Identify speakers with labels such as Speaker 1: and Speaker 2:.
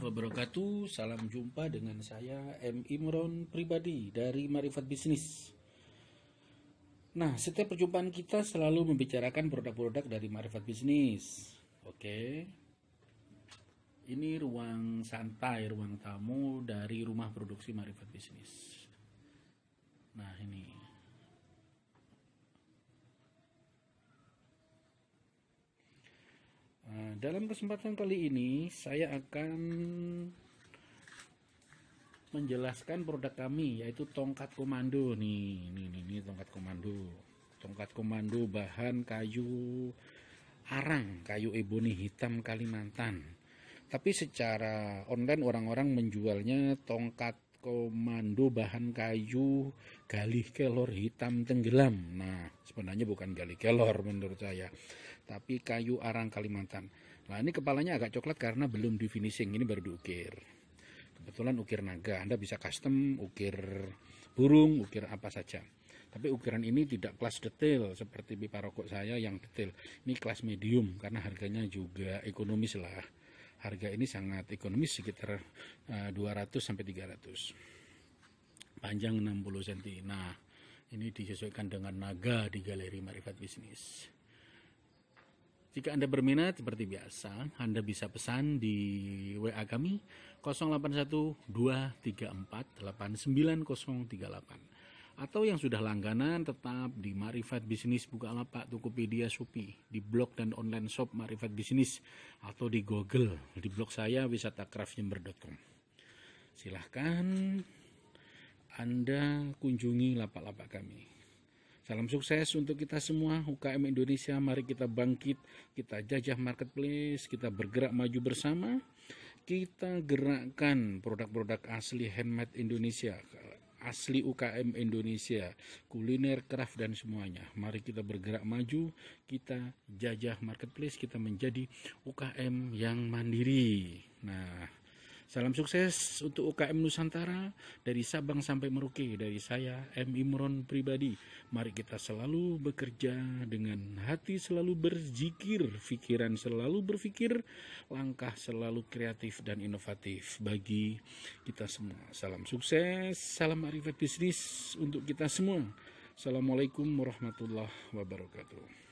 Speaker 1: warahmatullahi wabarakatuh. Salam jumpa dengan saya M Imron pribadi dari Marifat Bisnis. Nah, setiap perjumpaan kita selalu membicarakan produk-produk dari Marifat Bisnis. Oke. Ini ruang santai, ruang tamu dari rumah produksi Marifat Bisnis. Nah, ini dalam kesempatan kali ini saya akan menjelaskan produk kami yaitu tongkat komando nih. ini ini ini tongkat komando. Tongkat komando bahan kayu arang, kayu ebony hitam Kalimantan. Tapi secara online orang-orang menjualnya tongkat komando bahan kayu galih kelor hitam tenggelam. Nah, sebenarnya bukan galih kelor menurut saya, tapi kayu arang Kalimantan. Nah, ini kepalanya agak coklat karena belum di finishing, ini baru diukir. Kebetulan ukir naga, Anda bisa custom, ukir burung, ukir apa saja. Tapi ukiran ini tidak kelas detail seperti pipa rokok saya yang detail. Ini kelas medium karena harganya juga ekonomis lah harga ini sangat ekonomis sekitar 200 eh, sampai 300 panjang 60 cm nah ini disesuaikan dengan naga di galeri marifat bisnis jika Anda berminat seperti biasa, Anda bisa pesan di WA kami 081 234 89038 atau yang sudah langganan tetap di Marifat Bisnis buka Bukalapak, Tokopedia, Supi di blog dan online shop Marifat Bisnis atau di Google di blog saya wisatakraftjember.com. Silahkan Anda kunjungi lapak-lapak kami. Salam sukses untuk kita semua UKM Indonesia. Mari kita bangkit, kita jajah marketplace, kita bergerak maju bersama. Kita gerakkan produk-produk asli handmade Indonesia asli UKM Indonesia, kuliner, craft dan semuanya. Mari kita bergerak maju, kita jajah marketplace, kita menjadi UKM yang mandiri. Nah, Salam sukses untuk UKM Nusantara dari Sabang sampai Merauke dari saya M Imron pribadi. Mari kita selalu bekerja dengan hati selalu berzikir, pikiran selalu berpikir, langkah selalu kreatif dan inovatif bagi kita semua. Salam sukses, salam arifat bisnis untuk kita semua. Assalamualaikum warahmatullahi wabarakatuh.